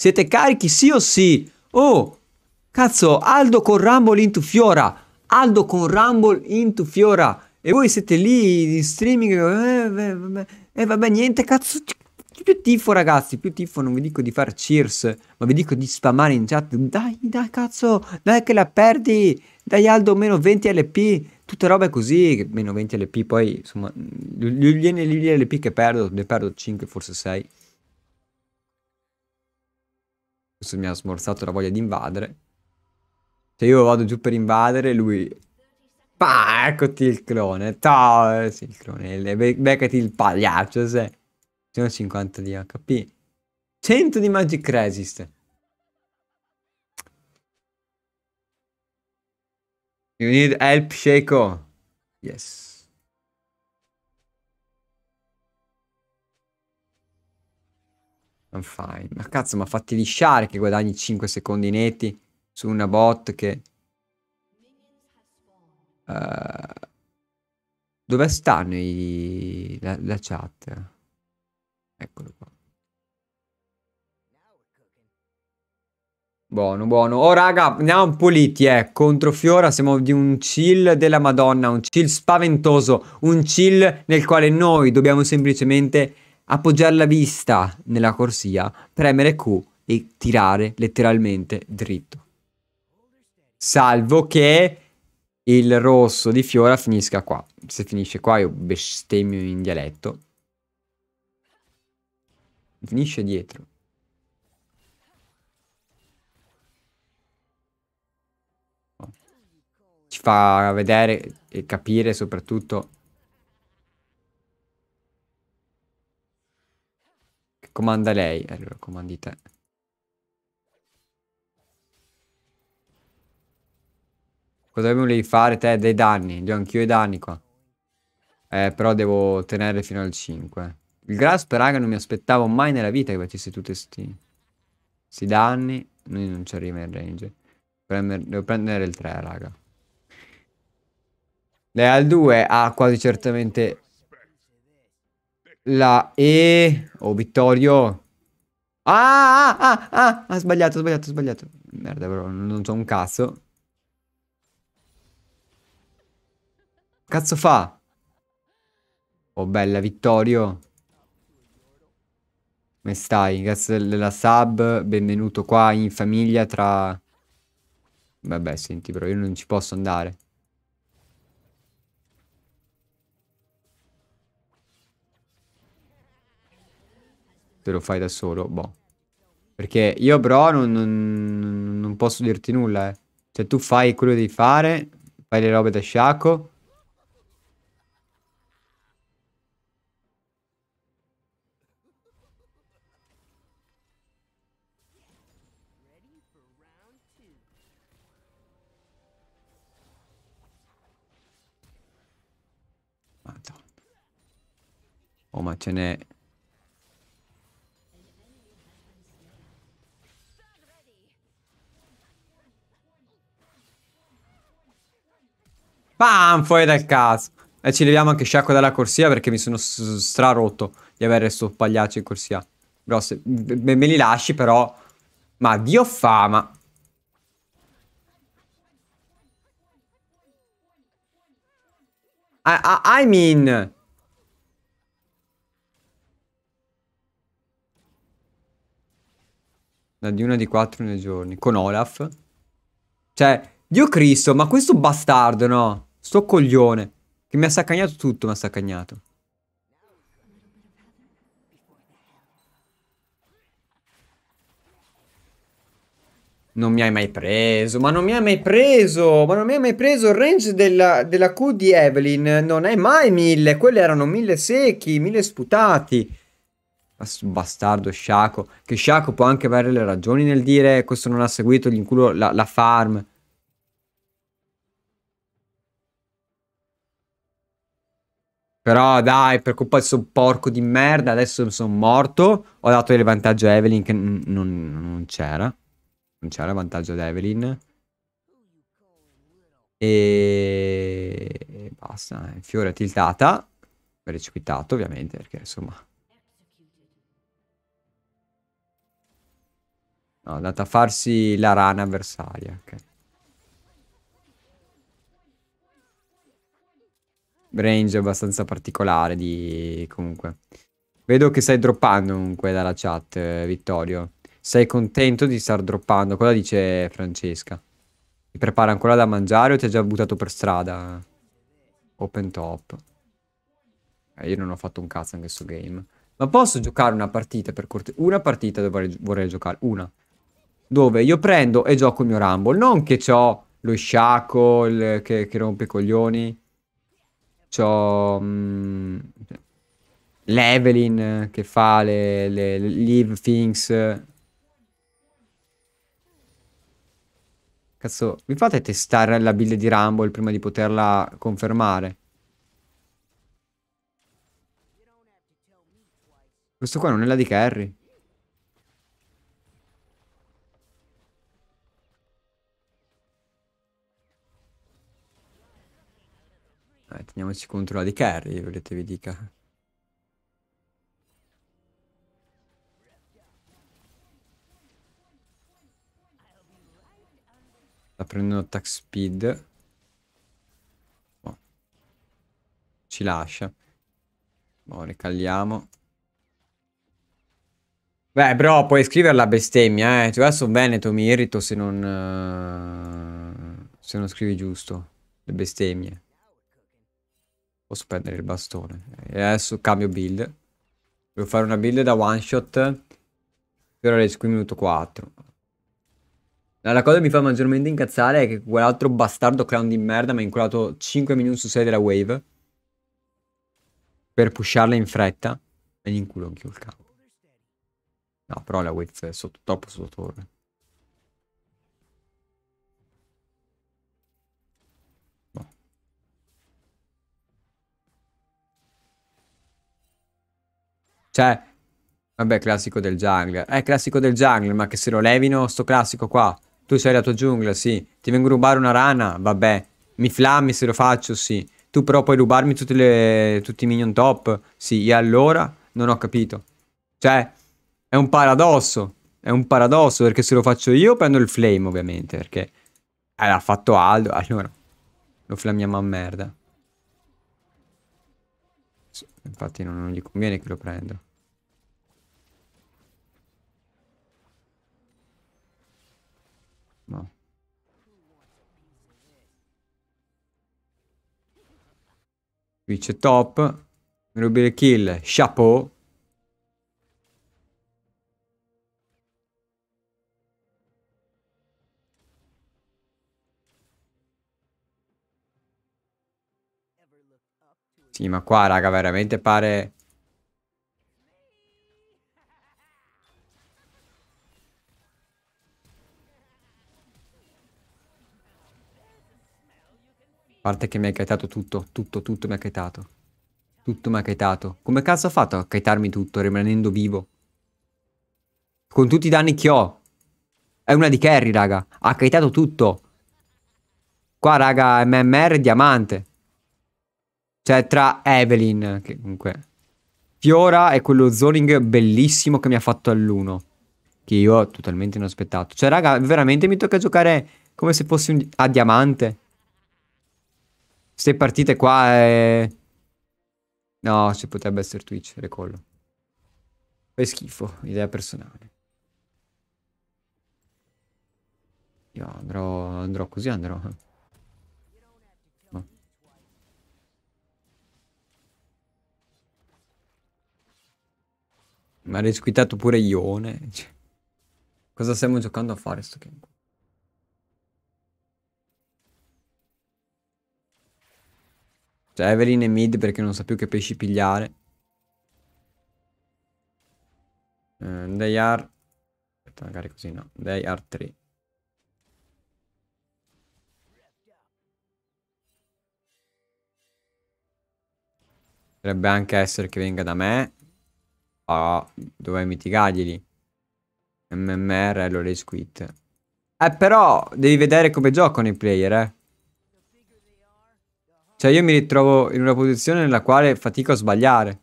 Siete carichi sì o sì? Oh, cazzo, Aldo con Rumble into Fiora. Aldo con Rumble into Fiora. E voi siete lì in streaming. Eh, vabbè, eh, eh, eh, vabbè niente, cazzo. Più tifo ragazzi, più tifo, non vi dico di fare cheers, ma vi dico di spammare in chat. Dai, dai cazzo, dai che la perdi. Dai Aldo, meno 20 LP. Tutte robe così, meno 20 LP. Poi, insomma, gli, gli, gli LP che perdo, ne perdo 5, forse 6. Questo mi ha smorzato la voglia di invadere. Se io vado giù per invadere, lui... Pah, eccoti il clone. Toh, sì, il clone. Be beccati il pagliaccio, se. Sono 50 di HP. 100 di Magic Resist. You need help, Sheiko. Yes. I'm fine. Ma cazzo, ma fatti lisciare che guadagni 5 secondi netti su una bot che... Uh, dove stanno i... la, la chat? Eccolo qua. Buono, buono. Oh, raga, andiamo puliti, eh. Contro Fiora siamo di un chill della Madonna, un chill spaventoso, un chill nel quale noi dobbiamo semplicemente appoggiare la vista nella corsia, premere Q e tirare letteralmente dritto. Salvo che il rosso di Fiora finisca qua. Se finisce qua io bestemmio in dialetto. Finisce dietro. Ci fa vedere e capire soprattutto Comanda lei, allora comandi te. Cosa volevi fare te? Dei danni, li ho anch'io i danni qua. Eh, però devo tenere fino al 5. Il grasp, raga, non mi aspettavo mai nella vita che facesse tutti questi... Sti danni. Noi non ci arriva in range. Prender, devo prendere il 3, raga. Lei eh, al 2 ha quasi certamente la E... Oh, Vittorio! Ah, ah, ah, ah! Ha sbagliato, ha sbagliato, ha sbagliato. Merda, però, non so un cazzo. Cazzo fa? Oh, bella, Vittorio. Come stai? Grazie della sub, benvenuto qua in famiglia tra... Vabbè, senti, però io non ci posso andare. te lo fai da solo, boh. Perché io però non, non, non posso dirti nulla, eh. Cioè tu fai quello che devi fare, fai le robe da sciacco. Oh ma ce n'è... Pam, fuori dal caso. E ci leviamo anche sciacco dalla corsia perché mi sono strarotto di avere sto pagliaccio in corsia. Grosse. Me, me li lasci però. Ma Dio fama. I, I, I mean... Da di una di quattro nei giorni. Con Olaf. Cioè, Dio Cristo, ma questo bastardo, no? Sto coglione. Che mi ha saccagnato tutto, mi ha saccagnato. Non mi hai mai preso, ma non mi hai mai preso, ma non mi hai mai preso. Il range della, della Q di Evelyn non è mai 1000, quelli erano 1000 secchi, 1000 sputati. Bastardo sciaco, che sciaco può anche avere le ragioni nel dire questo non ha seguito l'inculo la, la farm. Però dai, per colpa di questo porco di merda, adesso sono morto. Ho dato il vantaggio a Evelyn che non, non c'era. Non c'era vantaggio ad Evelyn. E... e basta. Eh. Fiore tiltata. Precipitato ovviamente perché insomma... No, è andata a farsi la rana avversaria. Ok. range abbastanza particolare di... comunque. Vedo che stai droppando comunque dalla chat, eh, Vittorio. Sei contento di star droppando? Cosa dice Francesca? Ti prepara ancora da mangiare o ti ha già buttato per strada? Open top. Eh, io non ho fatto un cazzo in questo game. Ma posso giocare una partita per cortesia? Una partita dovrei, vorrei giocare, una. Dove io prendo e gioco il mio Rumble. Non che ho lo sciacco, il, che, che rompe i coglioni. C'ho mh, mm, l'Evelyn che fa le, le, le live things. Cazzo, mi fate testare la build di Rumble prima di poterla confermare? Questo qua non è la di Carry. Dai, teniamoci contro la di Carry, volete vi dica. Sta prendendo attack speed. Oh. Ci lascia. Boh, ricalliamo. Beh, però puoi scriverla bestemmia, eh. Tu cioè, adesso Veneto mi irrito se non... Uh, se non scrivi giusto. Le bestemmie. Posso prendere il bastone. E adesso cambio build. Devo fare una build da one shot. Però riesco in minuto 4. La cosa che mi fa maggiormente incazzare è che quell'altro bastardo clown di merda mi ha inculato 5 minuti su 6 della wave. Per pusharla in fretta. E gli inculo anche io il capo. No, però la wave è sotto, troppo sotto torre. Cioè, vabbè, classico del jungle. È eh, classico del jungle, ma che se lo levino sto classico qua. Tu sei la tua giungla, sì. Ti vengo a rubare una rana, vabbè. Mi flammi se lo faccio, sì. Tu però puoi rubarmi le... tutti i minion top, sì. E allora? Non ho capito. Cioè, è un paradosso. È un paradosso, perché se lo faccio io prendo il flame, ovviamente, perché... Eh, l'ha fatto Aldo, allora... Lo flammiamo a merda. Infatti non, non gli conviene che lo prendo. Qui c'è top. Rubile kill. Chapeau. Sì, ma qua, raga, veramente pare parte che mi ha caitato tutto, tutto, tutto mi ha caitato. Tutto mi ha caitato. Come cazzo ha fatto a caitarmi tutto, rimanendo vivo? Con tutti i danni che ho. È una di Kerry, raga. Ha caitato tutto. Qua, raga, MMR diamante. Cioè, tra Evelyn, che comunque... Fiora e quello zoning bellissimo che mi ha fatto all'1. Che io ho totalmente inaspettato. Cioè, raga, veramente mi tocca giocare come se fossi un... a diamante. Ste partite qua è... No, ci potrebbe essere Twitch, recollo. Fai schifo, idea personale. Io andrò, andrò così, andrò. No. Ma ha resquitato pure Ione. Cioè, cosa stiamo giocando a fare sto game? Cioè Evelyn è mid perché non sa più che pesci pigliare. Uh, eh, they are... Aspetta, magari così no. They are 3. Potrebbe anche essere che venga da me. Ah, oh, dovrei mitigarglieli. MMR e lo Eh, però devi vedere come giocano i player, eh. Cioè io mi ritrovo in una posizione nella quale fatico a sbagliare.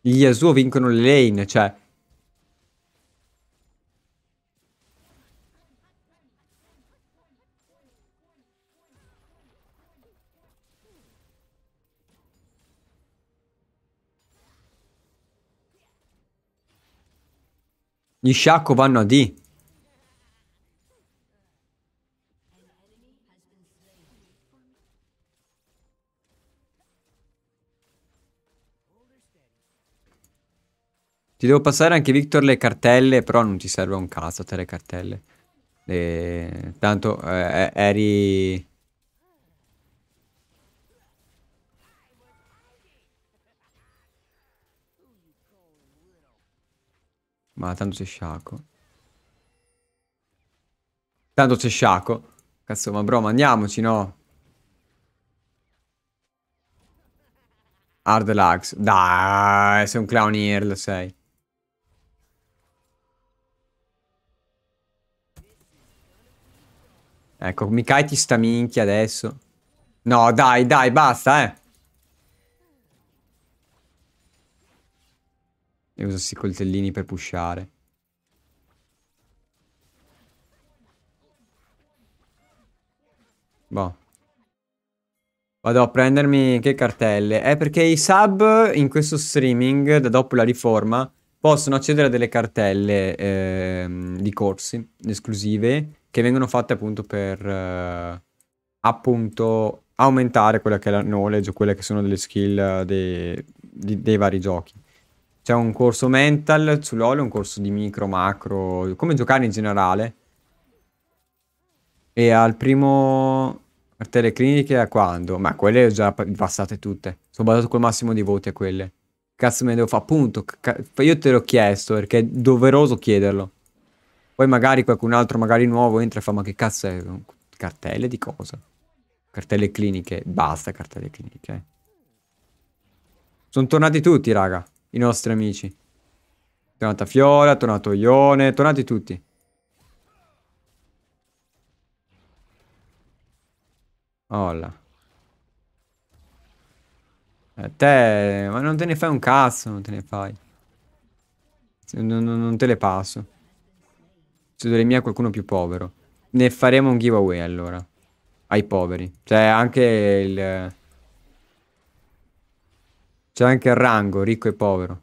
Gli Yasuo vincono le lane, cioè... Gli sciacco vanno a D. Ti devo passare anche Victor le cartelle, però non ti serve un cazzo te le cartelle. E... Tanto eh, eh, eri... Ma tanto sei sciaco. Tanto sei sciaco. Cazzo, ma bro, ma andiamoci, no? Hard lags. Dai, sei un clown here, lo sei. Ecco, Mikai ti sta minchia adesso. No, dai, dai, basta, eh. E uso questi coltellini per pushare. Boh. Vado a prendermi che cartelle? Eh, perché i sub in questo streaming, da dopo la riforma, possono accedere a delle cartelle eh, di corsi esclusive che vengono fatte appunto per eh, appunto aumentare quella che è la knowledge o quelle che sono delle skill eh, dei, di, dei vari giochi. C'è un corso mental su LoL, un corso di micro, macro, come giocare in generale. E al primo Artere cliniche a quando? Ma quelle ho già passate tutte. Sono basato col massimo di voti a quelle. Cazzo me ne devo fare? Appunto, io te l'ho chiesto perché è doveroso chiederlo. Poi magari qualcun altro, magari nuovo, entra e fa ma che cazzo è? Cartelle di cosa? Cartelle cliniche. Basta cartelle cliniche. Eh. Sono tornati tutti, raga. I nostri amici. È tornata Fiora, è tornato Ione, tornati tutti. Olla. Eh, te, ma non te ne fai un cazzo, non te ne fai. Non, non, non te le passo pseudonimia a qualcuno più povero. Ne faremo un giveaway allora. Ai poveri. C'è anche il... C'è anche il rango, ricco e povero.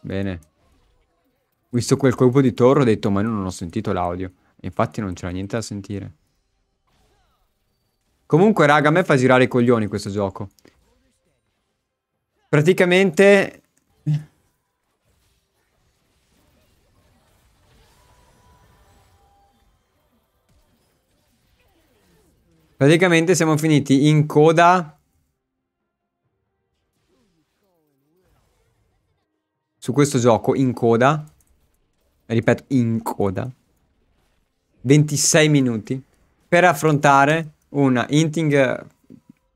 Bene. Visto quel colpo di torre ho detto ma io non ho sentito l'audio. Infatti non c'era niente da sentire. Comunque, raga, a me fa girare i coglioni questo gioco. Praticamente... Praticamente siamo finiti in coda... Su questo gioco, in coda. Ripeto, in coda. 26 minuti. Per affrontare una Inting,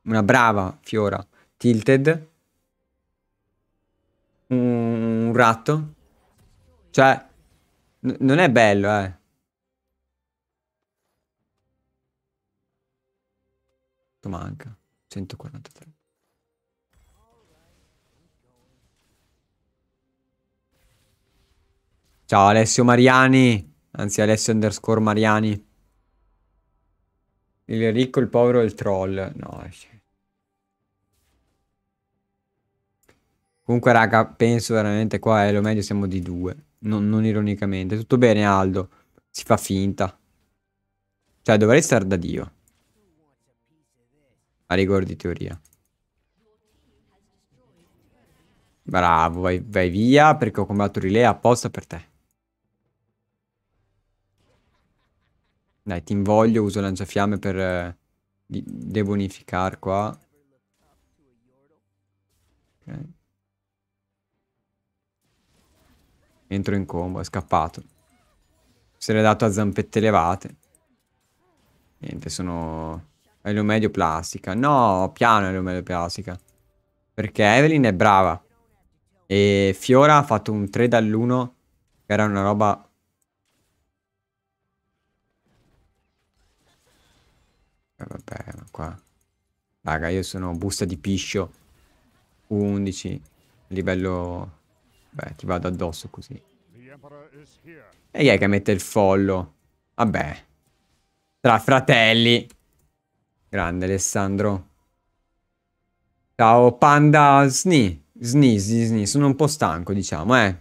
una brava Fiora Tilted, un, un ratto. Cioè, non è bello, eh. manca? 143. Ciao Alessio Mariani, anzi Alessio underscore Mariani. Il ricco, il povero e il troll. No. Comunque, raga, penso veramente qua è eh, lo meglio siamo di due. Non, non ironicamente. Tutto bene, Aldo. Si fa finta. Cioè, dovrei star da Dio. A rigore di teoria. Bravo, vai, vai via perché ho combattuto relay apposta per te. Dai, ti invoglio, uso lanciafiamme per eh, debonificare qua. Ok. Entro in combo, è scappato. Si l'è dato a zampette elevate. Niente, sono... medio plastica. No, piano medio plastica. Perché Evelyn è brava. E Fiora ha fatto un 3 dall'1, che era una roba Eh, vabbè, ma qua... Raga, io sono busta di piscio. 11. Livello... Beh, ti vado addosso così. E chi è che mette il follo? Vabbè. Tra fratelli. Grande Alessandro. Ciao Panda Sni. Sni, sni, sni. Sono un po' stanco, diciamo, eh.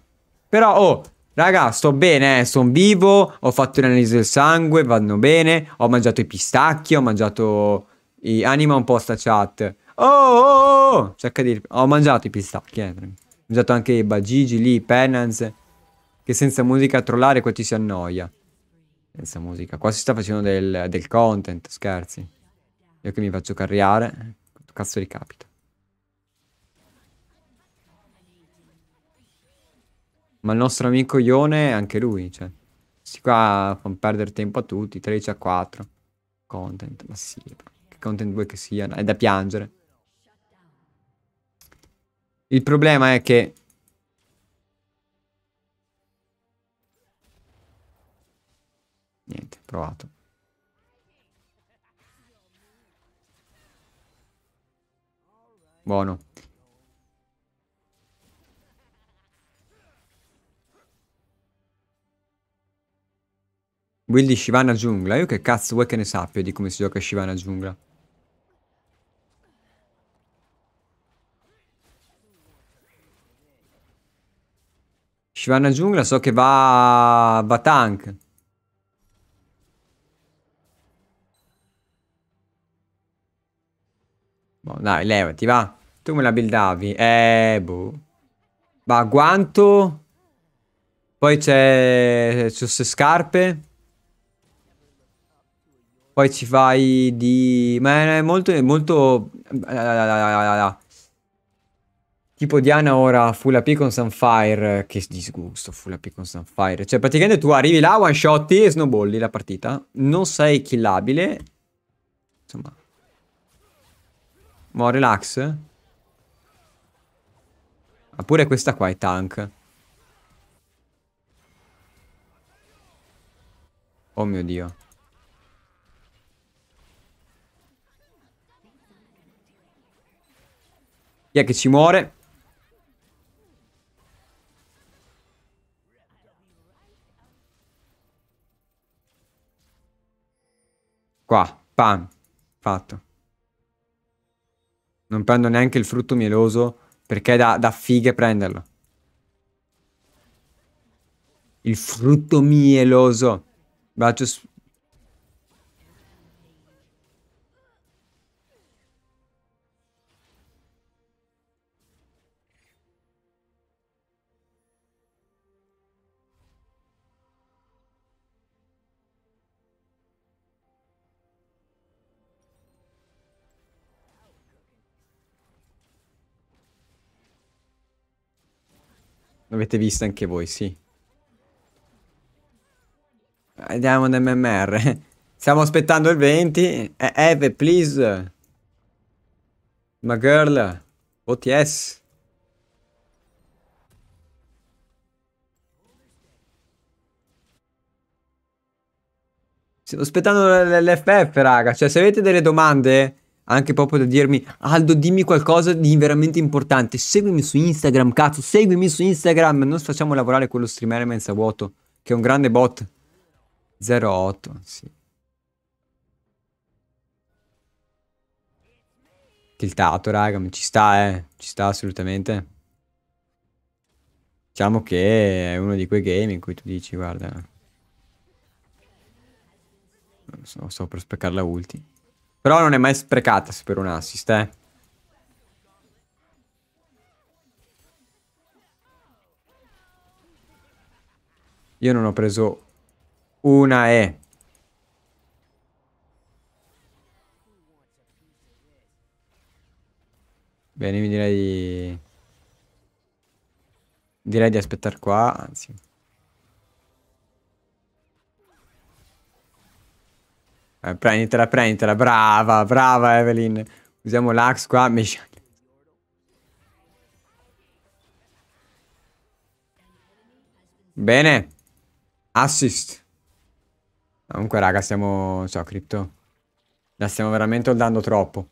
Però, oh, Raga, sto bene, eh, sono vivo, ho fatto l'analisi del sangue, vanno bene, ho mangiato i pistacchi, ho mangiato... I... Anima un po' sta chat. Oh, oh, oh, oh cerca di... Ho mangiato i pistacchi, eh. Ho mangiato anche i bagigi lì, i penance. Che senza musica trollare qua ci si annoia. Senza musica. Qua si sta facendo del, del content, scherzi. Io che mi faccio carriare. Cazzo di capita. Ma il nostro amico Ione, anche lui, cioè. Questi qua fanno perdere tempo a tutti, 13 a 4. Content, ma sì, che content vuoi che siano? È da piangere. Il problema è che... Niente, provato. Buono. Buildi Shivana giungla. Io che cazzo vuoi che ne sappia di come si gioca Shivana giungla? Shivana giungla so che va... va tank. Boh, dai, levati, va. Tu me la buildavi. Eh, boh. Va, guanto. Poi c'è... c'è scarpe. Poi ci vai di... Ma è molto... È molto... Tipo Diana ora Full AP con Sunfire. Che disgusto Full AP con Sunfire. Cioè praticamente tu arrivi là, one shot e snowballi la partita. Non sei killabile. Insomma. Mo' relax. Ma pure questa qua è tank. Oh mio dio. Chi è che ci muore? Qua, pam, fatto. Non prendo neanche il frutto mieloso perché da, da fighe prenderlo. Il frutto mieloso. Braccio L'avete vista anche voi, sì. Andiamo eh, ad MMR. Stiamo aspettando il 20. Eh, Eve, please. Ma girl. OTS. Stiamo aspettando l'FF, raga. Cioè, se avete delle domande anche proprio da dirmi Aldo dimmi qualcosa di veramente importante, seguimi su Instagram, cazzo, seguimi su Instagram, non facciamo lavorare quello streamer senza vuoto, che è un grande bot. 08, sì. Tiltato, raga, ma ci sta, eh, ci sta assolutamente. Diciamo che è uno di quei game in cui tu dici, guarda... non so, sto per speccare la ulti. Però non è mai sprecata per un assist, eh. Io non ho preso una E. Bene, mi direi... di... Direi di aspettare qua, anzi... Eh, prenditela, prenditela, brava, brava Evelyn. Usiamo l'ax qua. Bene. Assist. Comunque, raga, stiamo... So, cripto. La stiamo veramente holdando troppo.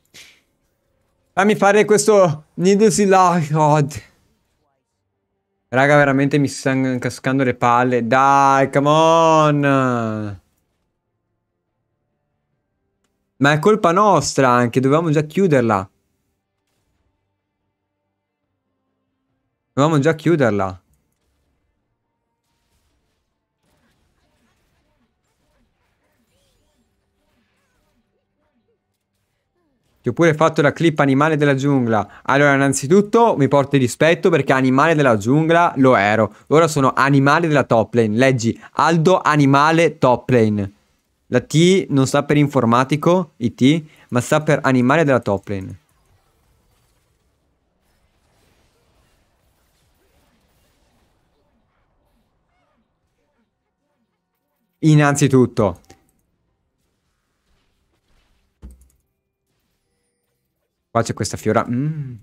Fammi ah, fare questo... Needlessly God. Raga, veramente mi stanno cascando le palle. Dai, come on. Ma è colpa nostra anche, dovevamo già chiuderla. Dovevamo già chiuderla. Ti ho pure fatto la clip animale della giungla. Allora, innanzitutto mi porti rispetto perché animale della giungla lo ero. Ora sono animale della top lane. Leggi, Aldo animale top lane. La T non sta per informatico, IT, ma sta per animale della top lane. Innanzitutto. Qua c'è questa fiora. Mm.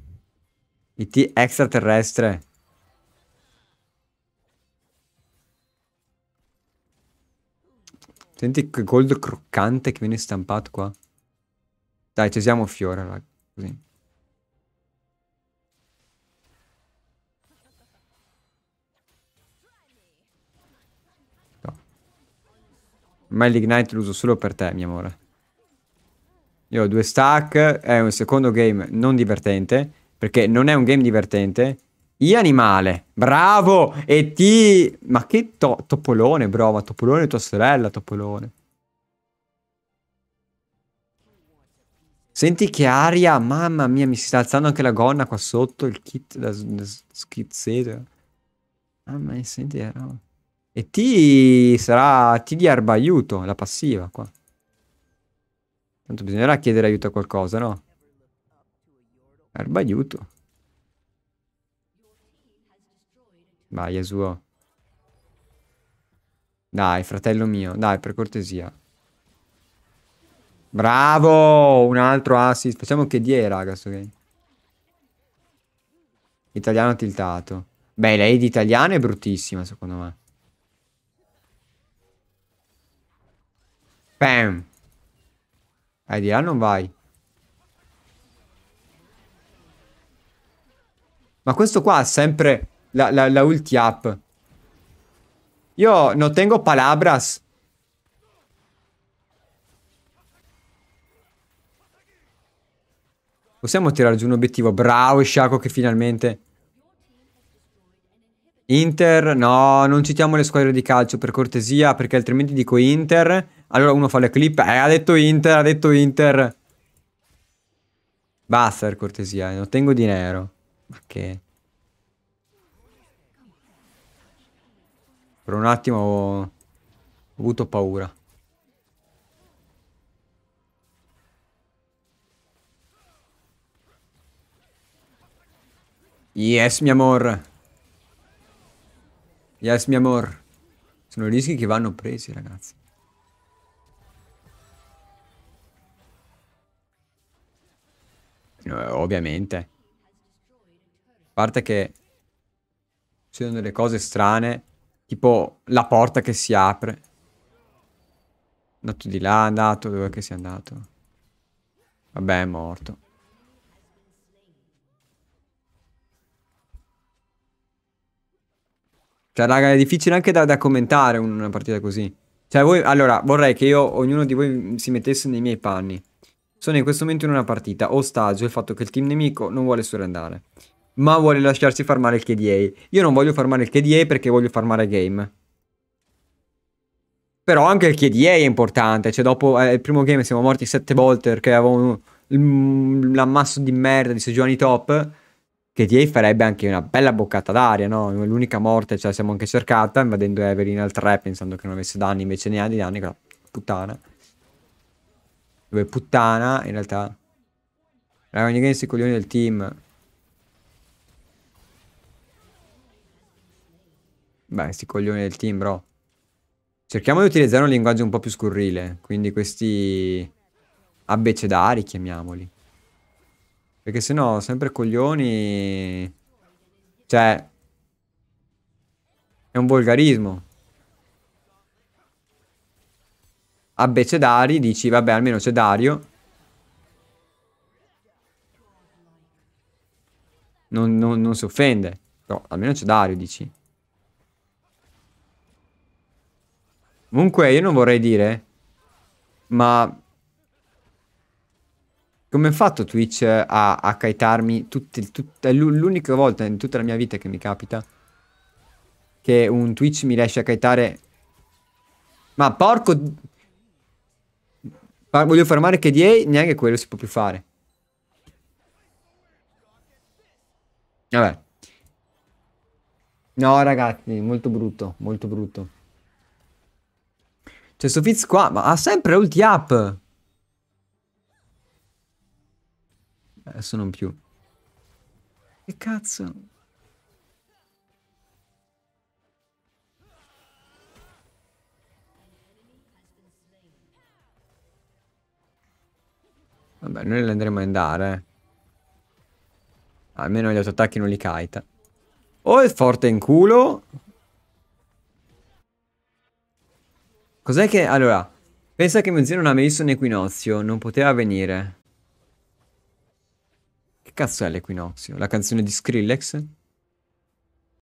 IT extraterrestre. Senti che gold croccante che viene stampato qua. Dai, cesiamo fiore, raga. Così. No. l'ignite l'uso solo per te, mio amore. Io ho due stack, è un secondo game non divertente, perché non è un game divertente, i animale, bravo! E ti... Ma che to topolone, bro, ma topolone tua sorella, topolone. Senti che aria, mamma mia, mi si sta alzando anche la gonna qua sotto, il kit da, da schizzeto. Mamma mia, senti che eh, E ti sarà T di erba aiuto, la passiva qua. Tanto bisognerà chiedere aiuto a qualcosa, no? Erba aiuto. Vai, Yasuo. Dai, fratello mio, dai, per cortesia. Bravo! Un altro assist. Facciamo che die, raga, sto game. Italiano tiltato. Beh, lei di italiano è bruttissima, secondo me. Bam! Eh, di là non vai. Ma questo qua ha sempre la, la, la ulti up. Io no tengo palabras. Possiamo tirare giù un obiettivo. Bravo Ishaco che finalmente... Inter, no, non citiamo le squadre di calcio per cortesia perché altrimenti dico Inter. Allora uno fa le clip. Eh, ha detto Inter, ha detto Inter. Basta per cortesia, eh, non tengo dinero. Ma che... Per un attimo ho avuto paura. Yes, mi amor. Yes, mi amor. Sono rischi che vanno presi, ragazzi. No, eh, ovviamente. A parte che ci sono delle cose strane Tipo la porta che si apre. Andato di là, andato, dove che sia andato? Vabbè, è morto. Cioè, raga, è difficile anche da, da commentare una partita così. Cioè, voi, allora, vorrei che io, ognuno di voi si mettesse nei miei panni. Sono in questo momento in una partita, ostaggio il fatto che il team nemico non vuole surrendare ma vuole lasciarsi farmare il KDA. Io non voglio farmare il KDA perché voglio farmare game. Però anche il KDA è importante, cioè dopo eh, il primo game siamo morti sette volte perché avevamo mm, l'ammasso di merda di segioni top. KDA farebbe anche una bella boccata d'aria, no? L'unica morte ce cioè, la siamo anche cercata invadendo Evelyn al 3 pensando che non avesse danni, invece ne ha di danni, quella puttana. Dove puttana in realtà... Raga, ogni game si coglioni del team. Beh, sti coglioni del team, bro. Cerchiamo di utilizzare un linguaggio un po' più scurrile. Quindi questi abbecedari, chiamiamoli. Perché sennò sempre coglioni... Cioè... È un volgarismo. Abbecedari, dici, vabbè, almeno c'è Dario. Non, non, non si offende. No, almeno c'è Dario, dici. Comunque io non vorrei dire, ma come ha fatto Twitch a, a kaitarmi tutte, tutte, l'unica volta in tutta la mia vita che mi capita che un Twitch mi riesce a kaitare ma porco voglio fermare che KDA neanche quello si può più fare vabbè no ragazzi molto brutto molto brutto cioè, sto qua, ma ha sempre ulti up. Adesso non più. Che cazzo? Vabbè, noi le andremo a andare. Eh. Almeno gli autoattacchi non li kite. O è forte in culo, Cos'è che... Allora, pensa che mio zio non ha mai visto un equinozio, non poteva venire. Che cazzo è l'equinozio? La canzone di Skrillex?